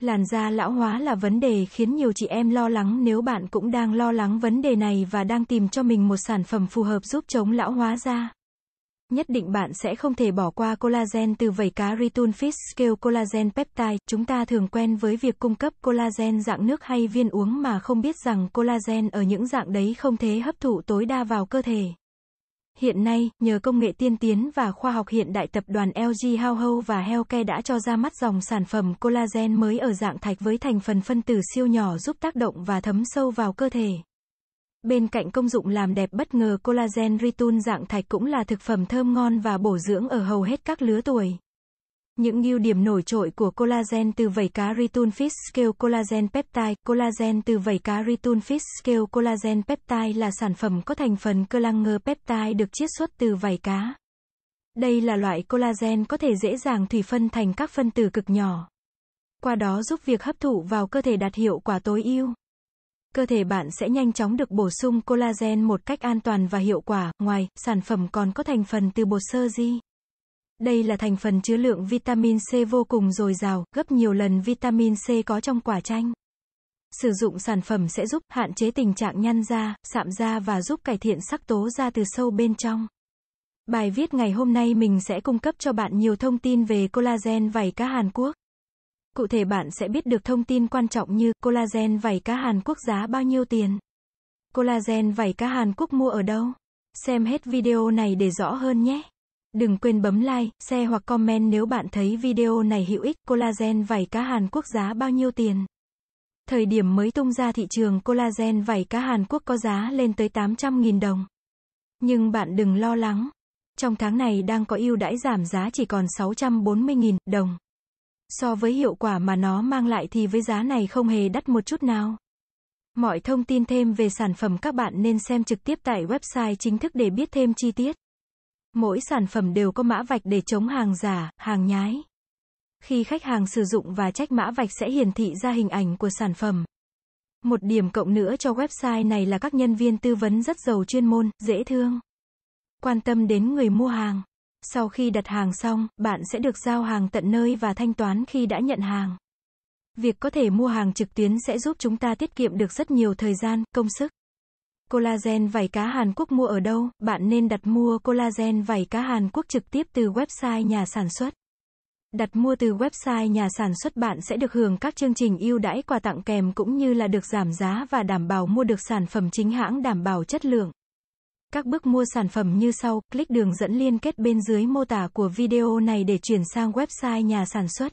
Làn da lão hóa là vấn đề khiến nhiều chị em lo lắng nếu bạn cũng đang lo lắng vấn đề này và đang tìm cho mình một sản phẩm phù hợp giúp chống lão hóa da. Nhất định bạn sẽ không thể bỏ qua collagen từ vảy cá Return Fish Scale Collagen Peptide. Chúng ta thường quen với việc cung cấp collagen dạng nước hay viên uống mà không biết rằng collagen ở những dạng đấy không thể hấp thụ tối đa vào cơ thể. Hiện nay, nhờ công nghệ tiên tiến và khoa học hiện đại tập đoàn LG Hao và Healthcare đã cho ra mắt dòng sản phẩm collagen mới ở dạng thạch với thành phần phân tử siêu nhỏ giúp tác động và thấm sâu vào cơ thể. Bên cạnh công dụng làm đẹp bất ngờ collagen Ritun dạng thạch cũng là thực phẩm thơm ngon và bổ dưỡng ở hầu hết các lứa tuổi. Những ưu điểm nổi trội của collagen từ vảy cá Return Fish Scale Collagen Peptide Collagen từ vảy cá Return Fish Scale Collagen Peptide là sản phẩm có thành phần collanger peptide được chiết xuất từ vảy cá. Đây là loại collagen có thể dễ dàng thủy phân thành các phân tử cực nhỏ. Qua đó giúp việc hấp thụ vào cơ thể đạt hiệu quả tối ưu. Cơ thể bạn sẽ nhanh chóng được bổ sung collagen một cách an toàn và hiệu quả. Ngoài, sản phẩm còn có thành phần từ bột sơ di. Đây là thành phần chứa lượng vitamin C vô cùng dồi dào, gấp nhiều lần vitamin C có trong quả chanh. Sử dụng sản phẩm sẽ giúp hạn chế tình trạng nhăn da, sạm da và giúp cải thiện sắc tố da từ sâu bên trong. Bài viết ngày hôm nay mình sẽ cung cấp cho bạn nhiều thông tin về collagen vảy cá Hàn Quốc. Cụ thể bạn sẽ biết được thông tin quan trọng như collagen vảy cá Hàn Quốc giá bao nhiêu tiền. Collagen vảy cá Hàn Quốc mua ở đâu? Xem hết video này để rõ hơn nhé. Đừng quên bấm like, share hoặc comment nếu bạn thấy video này hữu ích. Collagen vảy cá Hàn Quốc giá bao nhiêu tiền? Thời điểm mới tung ra thị trường collagen vảy cá Hàn Quốc có giá lên tới 800.000 đồng. Nhưng bạn đừng lo lắng. Trong tháng này đang có ưu đãi giảm giá chỉ còn 640.000 đồng. So với hiệu quả mà nó mang lại thì với giá này không hề đắt một chút nào. Mọi thông tin thêm về sản phẩm các bạn nên xem trực tiếp tại website chính thức để biết thêm chi tiết. Mỗi sản phẩm đều có mã vạch để chống hàng giả, hàng nhái. Khi khách hàng sử dụng và trách mã vạch sẽ hiển thị ra hình ảnh của sản phẩm. Một điểm cộng nữa cho website này là các nhân viên tư vấn rất giàu chuyên môn, dễ thương. Quan tâm đến người mua hàng. Sau khi đặt hàng xong, bạn sẽ được giao hàng tận nơi và thanh toán khi đã nhận hàng. Việc có thể mua hàng trực tuyến sẽ giúp chúng ta tiết kiệm được rất nhiều thời gian, công sức. Collagen vảy cá Hàn Quốc mua ở đâu? Bạn nên đặt mua collagen vảy cá Hàn Quốc trực tiếp từ website nhà sản xuất. Đặt mua từ website nhà sản xuất bạn sẽ được hưởng các chương trình ưu đãi quà tặng kèm cũng như là được giảm giá và đảm bảo mua được sản phẩm chính hãng đảm bảo chất lượng. Các bước mua sản phẩm như sau, click đường dẫn liên kết bên dưới mô tả của video này để chuyển sang website nhà sản xuất.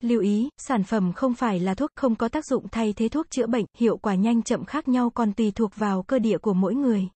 Lưu ý, sản phẩm không phải là thuốc, không có tác dụng thay thế thuốc chữa bệnh, hiệu quả nhanh chậm khác nhau còn tùy thuộc vào cơ địa của mỗi người.